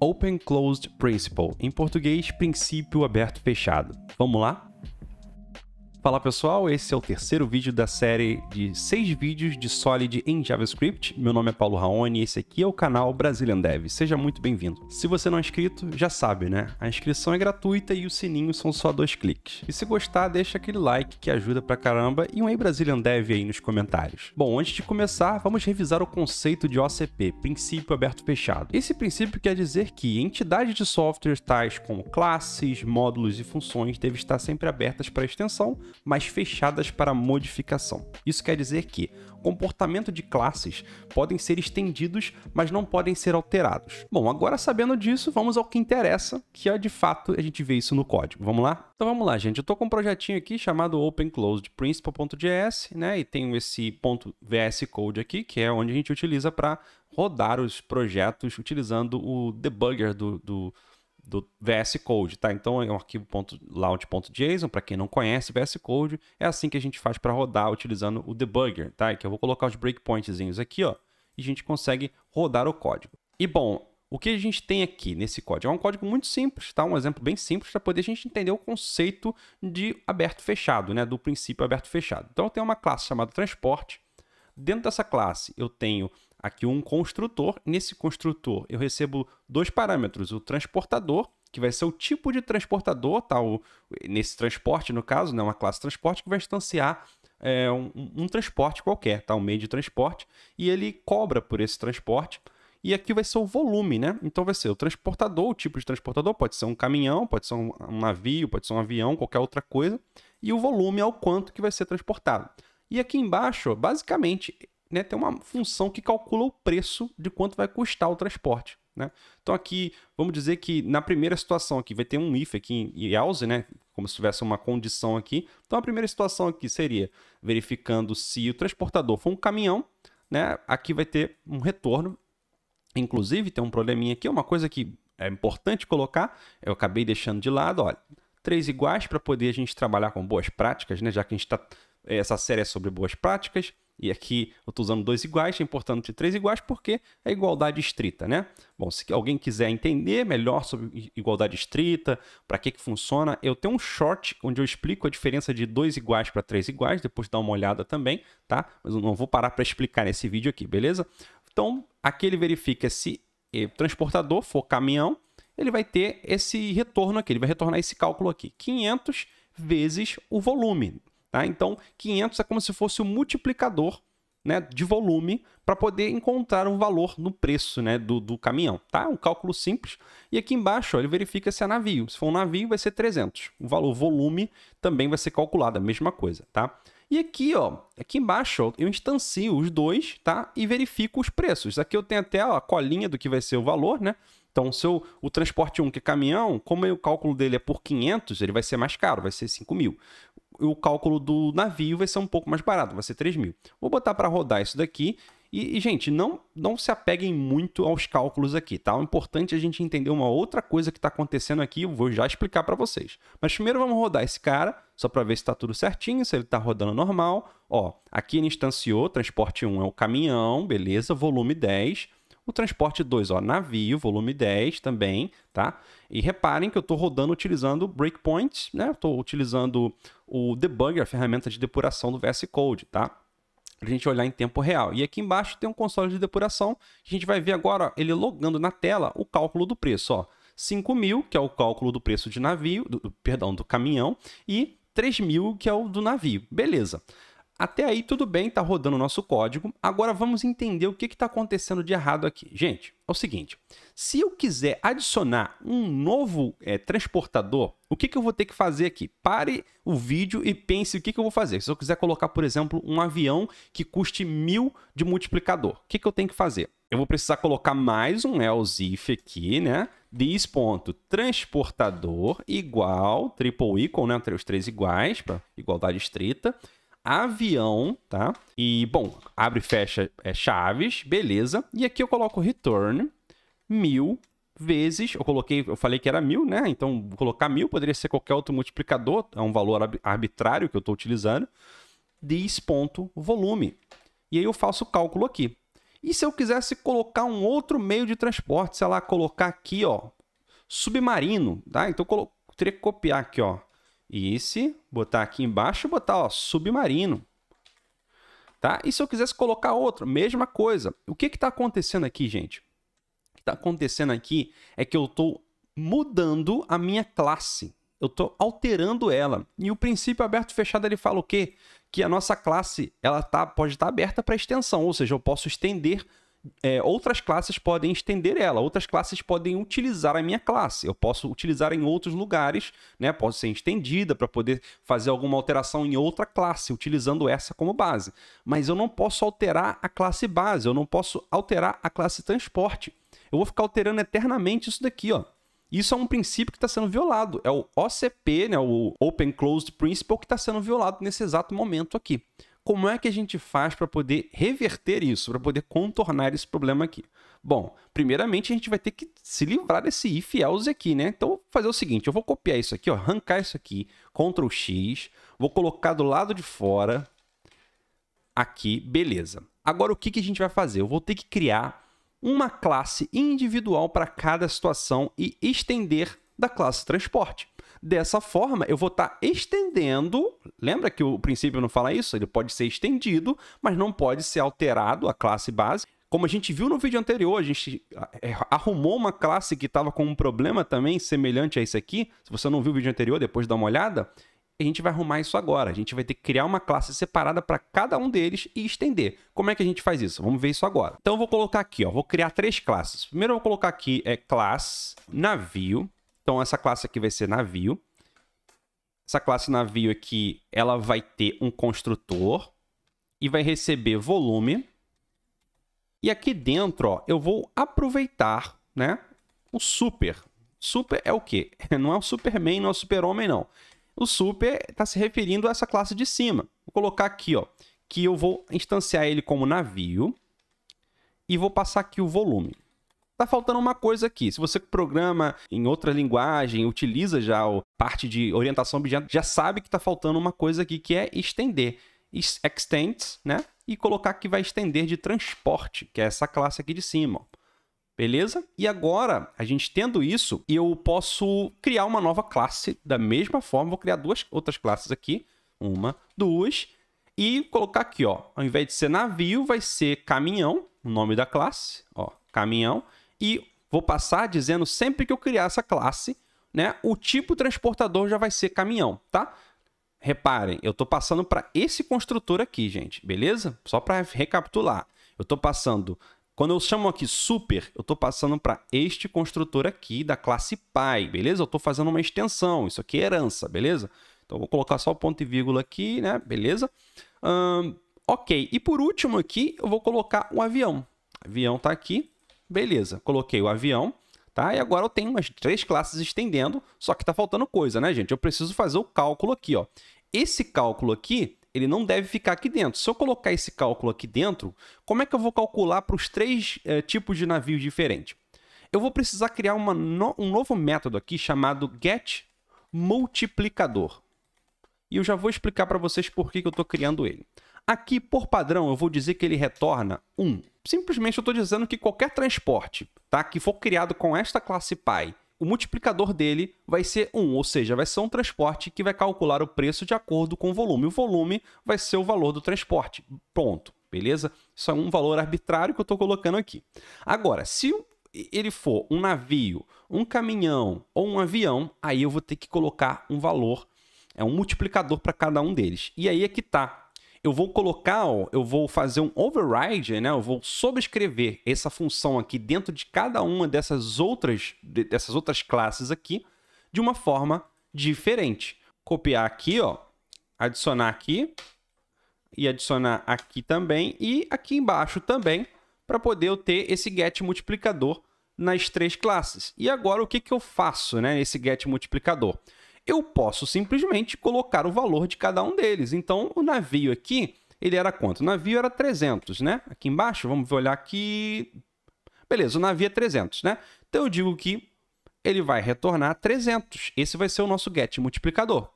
Open Closed Principle, em português, princípio aberto fechado. Vamos lá? Fala pessoal, esse é o terceiro vídeo da série de seis vídeos de Solid em JavaScript. Meu nome é Paulo Raoni e esse aqui é o canal Brazilian Dev. Seja muito bem-vindo. Se você não é inscrito, já sabe, né? A inscrição é gratuita e o sininho são só dois cliques. E se gostar, deixa aquele like que ajuda pra caramba e um aí Brazilian Dev aí nos comentários. Bom, antes de começar, vamos revisar o conceito de OCP, princípio aberto fechado. Esse princípio quer dizer que entidades de software tais como classes, módulos e funções devem estar sempre abertas para extensão mas fechadas para modificação. Isso quer dizer que comportamento de classes podem ser estendidos, mas não podem ser alterados. Bom, agora sabendo disso, vamos ao que interessa, que é de fato a gente vê isso no código. Vamos lá? Então vamos lá, gente. Eu estou com um projetinho aqui chamado openclosedprincipal.js, né? E tenho esse ponto .vs code aqui, que é onde a gente utiliza para rodar os projetos utilizando o debugger do, do do VS Code, tá? Então é um arquivo .launch.json para quem não conhece VS Code, é assim que a gente faz para rodar utilizando o debugger, tá? Que eu vou colocar os breakpointzinhos aqui, ó, e a gente consegue rodar o código. E bom, o que a gente tem aqui nesse código? É um código muito simples, tá? Um exemplo bem simples para poder a gente entender o conceito de aberto fechado, né? Do princípio aberto fechado. Então eu tenho uma classe chamada transporte. Dentro dessa classe eu tenho aqui um construtor. Nesse construtor, eu recebo dois parâmetros: o transportador, que vai ser o tipo de transportador, tá? O, nesse transporte, no caso, né? uma classe transporte que vai instanciar é, um, um, transporte qualquer, tá? um meio de transporte, e ele cobra por esse transporte. E aqui vai ser o volume, né? Então vai ser o transportador, o tipo de transportador, pode ser um caminhão, pode ser um navio, pode ser um avião, qualquer outra coisa. E o volume é o quanto que vai ser transportado. E aqui embaixo, basicamente, né, tem uma função que calcula o preço de quanto vai custar o transporte. Né? Então aqui, vamos dizer que na primeira situação aqui, vai ter um if aqui em else, né? como se tivesse uma condição aqui. Então a primeira situação aqui seria verificando se o transportador for um caminhão, né? aqui vai ter um retorno. Inclusive tem um probleminha aqui, uma coisa que é importante colocar, eu acabei deixando de lado, olha, três iguais para poder a gente trabalhar com boas práticas, né? já que a gente está... Essa série é sobre boas práticas, e aqui eu estou usando dois iguais, é importante três iguais porque é igualdade estrita, né? Bom, se alguém quiser entender melhor sobre igualdade estrita, para que, que funciona, eu tenho um short onde eu explico a diferença de dois iguais para três iguais, depois dá uma olhada também, tá? Mas eu não vou parar para explicar nesse vídeo aqui, beleza? Então, aqui ele verifica se transportador for caminhão, ele vai ter esse retorno aqui, ele vai retornar esse cálculo aqui, 500 vezes o volume. Tá? Então, 500 é como se fosse o multiplicador né, de volume para poder encontrar um valor no preço né, do, do, caminhão. Tá? Um cálculo simples. E aqui embaixo ó, ele verifica se é navio. Se for um navio, vai ser 300. O valor volume também vai ser calculado, a mesma coisa. Tá? E aqui, ó, aqui embaixo, ó, eu instancio os dois tá? e verifico os preços. Aqui eu tenho até ó, a colinha do que vai ser o valor. Né? Então, se eu, o transporte 1, que é caminhão, como o cálculo dele é por 500, ele vai ser mais caro, vai ser 5 mil o cálculo do navio vai ser um pouco mais barato, vai ser 3 mil. Vou botar para rodar isso daqui. E, e, gente, não, não se apeguem muito aos cálculos aqui, tá? O importante é a gente entender uma outra coisa que está acontecendo aqui, eu vou já explicar para vocês. Mas primeiro vamos rodar esse cara, só para ver se está tudo certinho, se ele está rodando normal. Ó, aqui ele instanciou, transporte 1 é o caminhão, beleza, volume 10. O transporte 2, ó, navio, volume 10 também, tá? E reparem que eu estou rodando utilizando breakpoints, né? Estou utilizando o debugger, a ferramenta de depuração do VS Code, tá? Para a gente olhar em tempo real. E aqui embaixo tem um console de depuração. A gente vai ver agora ele logando na tela o cálculo do preço, ó. 5 mil, que é o cálculo do preço de navio, do, perdão, do caminhão, e 3 mil, que é o do navio. Beleza. Até aí tudo bem, está rodando o nosso código. Agora vamos entender o que está acontecendo de errado aqui. Gente, é o seguinte, se eu quiser adicionar um novo é, transportador, o que, que eu vou ter que fazer aqui? Pare o vídeo e pense o que, que eu vou fazer. Se eu quiser colocar, por exemplo, um avião que custe mil de multiplicador, o que, que eu tenho que fazer? Eu vou precisar colocar mais um else if aqui, né? this ponto transportador igual triple equal, né? Os três iguais para igualdade estrita avião, tá? E, bom, abre e fecha é, chaves, beleza. E aqui eu coloco return mil vezes, eu coloquei, eu falei que era mil, né? Então, colocar mil poderia ser qualquer outro multiplicador, é um valor arbitrário que eu estou utilizando, diz.volume. E aí eu faço o cálculo aqui. E se eu quisesse colocar um outro meio de transporte, sei lá, colocar aqui, ó, submarino, tá? Então, eu teria que copiar aqui, ó, e esse, botar aqui embaixo, botar ó, submarino. Tá? E se eu quisesse colocar outro, mesma coisa. O que está acontecendo aqui, gente? O que está acontecendo aqui é que eu estou mudando a minha classe. Eu estou alterando ela. E o princípio aberto e fechado ele fala o quê? Que a nossa classe ela tá, pode estar tá aberta para extensão, ou seja, eu posso estender é, outras classes podem estender ela, outras classes podem utilizar a minha classe. Eu posso utilizar em outros lugares, né? Pode ser estendida para poder fazer alguma alteração em outra classe, utilizando essa como base. Mas eu não posso alterar a classe base, eu não posso alterar a classe transporte. Eu vou ficar alterando eternamente isso daqui, ó. Isso é um princípio que está sendo violado. É o OCP, né, o Open Closed Principle, que está sendo violado nesse exato momento aqui como é que a gente faz para poder reverter isso, para poder contornar esse problema aqui? Bom, primeiramente a gente vai ter que se livrar desse if else aqui, né? Então, vou fazer o seguinte, eu vou copiar isso aqui, ó, arrancar isso aqui, Ctrl X, vou colocar do lado de fora, aqui, beleza. Agora, o que, que a gente vai fazer? Eu vou ter que criar uma classe individual para cada situação e estender da classe transporte. Dessa forma, eu vou estar tá estendendo. Lembra que o princípio não fala isso? Ele pode ser estendido, mas não pode ser alterado a classe base. Como a gente viu no vídeo anterior, a gente é, arrumou uma classe que estava com um problema também semelhante a esse aqui. Se você não viu o vídeo anterior, depois dá uma olhada. A gente vai arrumar isso agora. A gente vai ter que criar uma classe separada para cada um deles e estender. Como é que a gente faz isso? Vamos ver isso agora. Então eu vou colocar aqui, ó, vou criar três classes. Primeiro eu vou colocar aqui é class navio então, essa classe aqui vai ser navio. Essa classe navio aqui, ela vai ter um construtor e vai receber volume. E aqui dentro, ó, eu vou aproveitar, né, o super. Super é o quê? Não é o Superman, não é o Super-Homem, não. O super está se referindo a essa classe de cima. Vou colocar aqui, ó, que eu vou instanciar ele como navio e vou passar aqui o volume. Tá faltando uma coisa aqui. Se você programa em outra linguagem, utiliza já a parte de orientação objeto, já sabe que tá faltando uma coisa aqui que é estender. Extends, né? E colocar que vai estender de transporte, que é essa classe aqui de cima. Ó. Beleza? E agora, a gente tendo isso, eu posso criar uma nova classe da mesma forma. Vou criar duas outras classes aqui. Uma, duas. E colocar aqui, ó. Ao invés de ser navio, vai ser caminhão, o nome da classe. Ó, caminhão e vou passar dizendo sempre que eu criar essa classe, né, o tipo transportador já vai ser caminhão, tá? Reparem, eu estou passando para esse construtor aqui, gente, beleza? Só para recapitular, eu estou passando, quando eu chamo aqui super, eu estou passando para este construtor aqui da classe pai, beleza? Eu estou fazendo uma extensão, isso aqui é herança, beleza? Então, vou colocar só o ponto e vírgula aqui, né? Beleza? ok, e por último aqui, eu vou colocar o um avião. O avião está aqui, Beleza, coloquei o avião, tá? E agora eu tenho umas três classes estendendo, só que tá faltando coisa, né, gente? Eu preciso fazer o cálculo aqui, ó. Esse cálculo aqui, ele não deve ficar aqui dentro. Se eu colocar esse cálculo aqui dentro, como é que eu vou calcular para os três é, tipos de navios diferentes? Eu vou precisar criar no, um novo método aqui chamado getMultiplicador. E eu já vou explicar para vocês por que, que eu estou criando ele. Aqui, por padrão, eu vou dizer que ele retorna 1. Um. Simplesmente eu estou dizendo que qualquer transporte tá, que for criado com esta classe pai, o multiplicador dele vai ser 1, ou seja, vai ser um transporte que vai calcular o preço de acordo com o volume. O volume vai ser o valor do transporte. Ponto. Beleza? Isso é um valor arbitrário que eu estou colocando aqui. Agora, se ele for um navio, um caminhão ou um avião, aí eu vou ter que colocar um valor, é um multiplicador para cada um deles. E aí é que está eu vou colocar, ó, eu vou fazer um override, né? Eu vou sobrescrever essa função aqui dentro de cada uma dessas outras, dessas outras classes aqui, de uma forma diferente. Copiar aqui, ó, adicionar aqui e adicionar aqui também e aqui embaixo também para poder eu ter esse get multiplicador nas três classes. E agora o que, que eu faço, né? Esse get multiplicador? eu posso simplesmente colocar o valor de cada um deles. Então, o navio aqui, ele era quanto? O navio era 300, né? Aqui embaixo, vamos olhar aqui. Beleza, o navio é 300, né? Então, eu digo que ele vai retornar 300. Esse vai ser o nosso get multiplicador.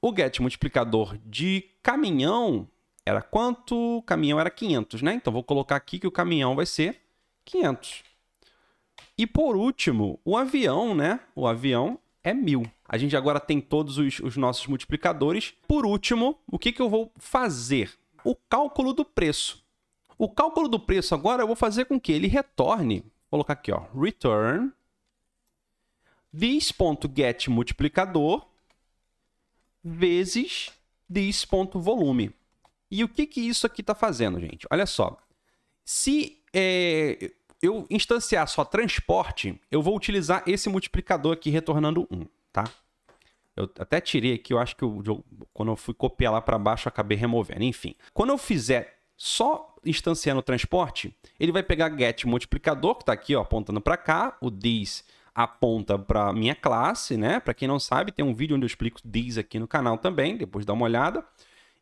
O get multiplicador de caminhão era quanto? O caminhão era 500, né? Então, vou colocar aqui que o caminhão vai ser 500. E por último, o avião, né? O avião é 1000. A gente agora tem todos os, os nossos multiplicadores. Por último, o que, que eu vou fazer? O cálculo do preço. O cálculo do preço agora eu vou fazer com que ele retorne, vou colocar aqui, ó, return this.get multiplicador vezes this.volume. E o que que isso aqui está fazendo, gente? Olha só, se é, eu instanciar só transporte, eu vou utilizar esse multiplicador aqui retornando 1 tá? Eu até tirei aqui, eu acho que eu, quando eu fui copiar lá para baixo, eu acabei removendo. Enfim, quando eu fizer só instanciando o transporte, ele vai pegar get multiplicador, que está aqui ó, apontando para cá, o this aponta para minha classe, né? Para quem não sabe, tem um vídeo onde eu explico this aqui no canal também, depois dá uma olhada.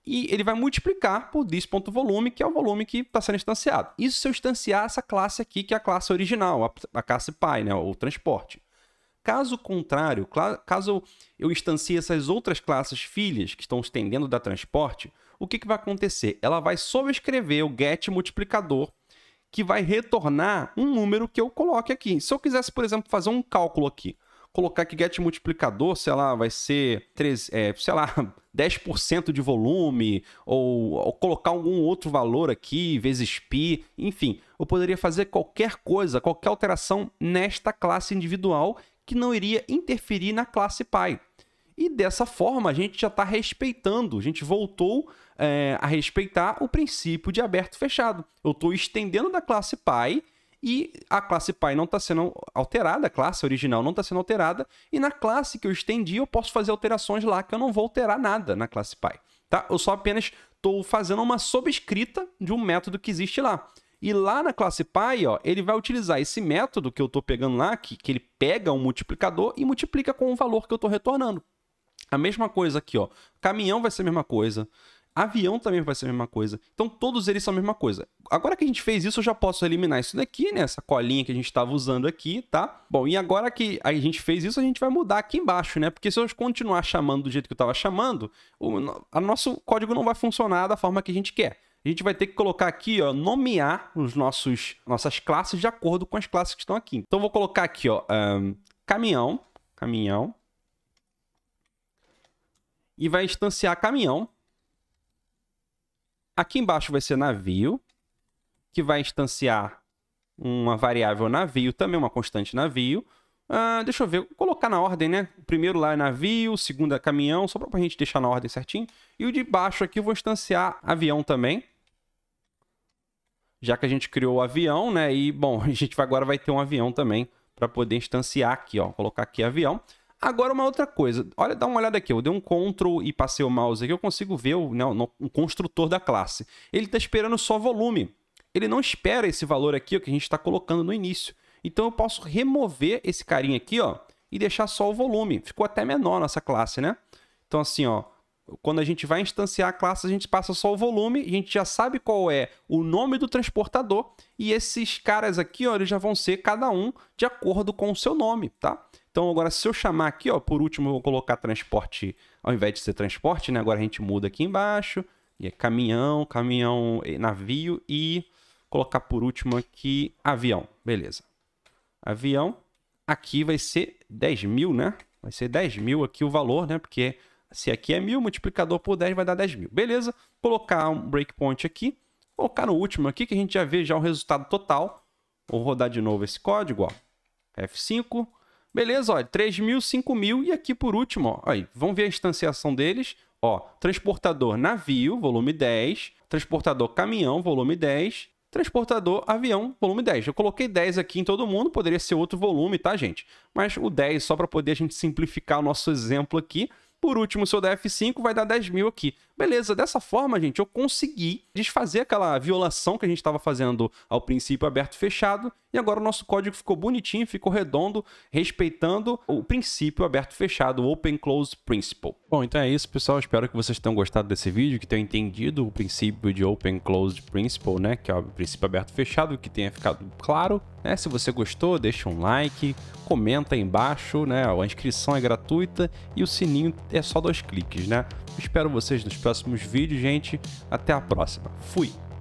E ele vai multiplicar por this.volume, que é o volume que está sendo instanciado. Isso se eu instanciar essa classe aqui, que é a classe original, a classe pai, né? O transporte. Caso contrário, caso eu instancie essas outras classes filhas que estão estendendo da transporte, o que, que vai acontecer? Ela vai sobrescrever o get multiplicador que vai retornar um número que eu coloque aqui. Se eu quisesse, por exemplo, fazer um cálculo aqui, colocar que get multiplicador, sei lá, vai ser 3, é, sei lá, 10% de volume, ou, ou, colocar algum outro valor aqui, vezes pi, enfim, eu poderia fazer qualquer coisa, qualquer alteração nesta classe individual que não iria interferir na classe pai. E dessa forma a gente já está respeitando, a gente voltou é, a respeitar o princípio de aberto fechado. Eu estou estendendo da classe pai e a classe pai não está sendo alterada, a classe original não está sendo alterada, e na classe que eu estendi eu posso fazer alterações lá que eu não vou alterar nada na classe pai. Tá? Eu só apenas estou fazendo uma subscrita de um método que existe lá. E lá na classe pai, ó, ele vai utilizar esse método que eu estou pegando lá, que, que ele pega um multiplicador e multiplica com o valor que eu estou retornando. A mesma coisa aqui, ó. Caminhão vai ser a mesma coisa. Avião também vai ser a mesma coisa. Então, todos eles são a mesma coisa. Agora que a gente fez isso, eu já posso eliminar isso daqui, né? Essa colinha que a gente estava usando aqui, tá? Bom, e agora que a gente fez isso, a gente vai mudar aqui embaixo, né? Porque se eu continuar chamando do jeito que eu estava chamando, o, o nosso código não vai funcionar da forma que a gente quer a gente vai ter que colocar aqui, ó, nomear os nossos nossas classes de acordo com as classes que estão aqui. Então vou colocar aqui, ó, um, caminhão, caminhão, e vai instanciar caminhão. Aqui embaixo vai ser navio, que vai instanciar uma variável navio também, uma constante navio. Uh, deixa eu ver, vou colocar na ordem, né? O primeiro lá é navio, o segundo é caminhão, só para a gente deixar na ordem certinho. E o de baixo aqui eu vou instanciar avião também já que a gente criou o avião, né? E, bom, a gente agora vai ter um avião também para poder instanciar aqui, ó. Colocar aqui avião. Agora, uma outra coisa. Olha, dá uma olhada aqui. Eu dei um Ctrl e passei o mouse aqui. Eu consigo ver o, né, o construtor da classe. Ele está esperando só volume. Ele não espera esse valor aqui ó, que a gente está colocando no início. Então, eu posso remover esse carinha aqui, ó. E deixar só o volume. Ficou até menor nossa classe, né? Então, assim, ó. Quando a gente vai instanciar a classe, a gente passa só o volume, a gente já sabe qual é o nome do transportador e esses caras aqui, ó, eles já vão ser cada um de acordo com o seu nome, tá? Então agora se eu chamar aqui, ó, por último eu vou colocar transporte, ao invés de ser transporte, né? Agora a gente muda aqui embaixo, e é caminhão, caminhão, eh, navio e colocar por último aqui avião, beleza. Avião, aqui vai ser 10 mil, né? Vai ser 10 mil aqui o valor, né? Porque se aqui é mil, multiplicador por 10 vai dar 10 mil. Beleza, colocar um breakpoint aqui, colocar no último aqui que a gente já vê já o resultado total. Vou rodar de novo esse código, ó. F5. Beleza, ó, 3 mil, 5 mil e aqui por último, ó, aí, vamos ver a instanciação deles. Ó, transportador navio, volume 10, transportador caminhão, volume 10, transportador avião, volume 10. Eu coloquei 10 aqui em todo mundo, poderia ser outro volume, tá, gente? Mas o 10 só para poder a gente simplificar o nosso exemplo aqui. Por último, se eu der F5, vai dar 10 mil aqui. Beleza, dessa forma, gente, eu consegui desfazer aquela violação que a gente estava fazendo ao princípio aberto e fechado, e agora o nosso código ficou bonitinho, ficou redondo, respeitando o princípio aberto e fechado, Open Close Principle. Bom, então é isso, pessoal. Espero que vocês tenham gostado desse vídeo, que tenham entendido o princípio de Open Close Principle, né, que é o princípio aberto e fechado, que tenha ficado claro. Né? Se você gostou, deixa um like, comenta aí embaixo, né? A inscrição é gratuita e o sininho é só dois cliques, né? Espero vocês nos próximos vídeos, gente. Até a próxima. Fui!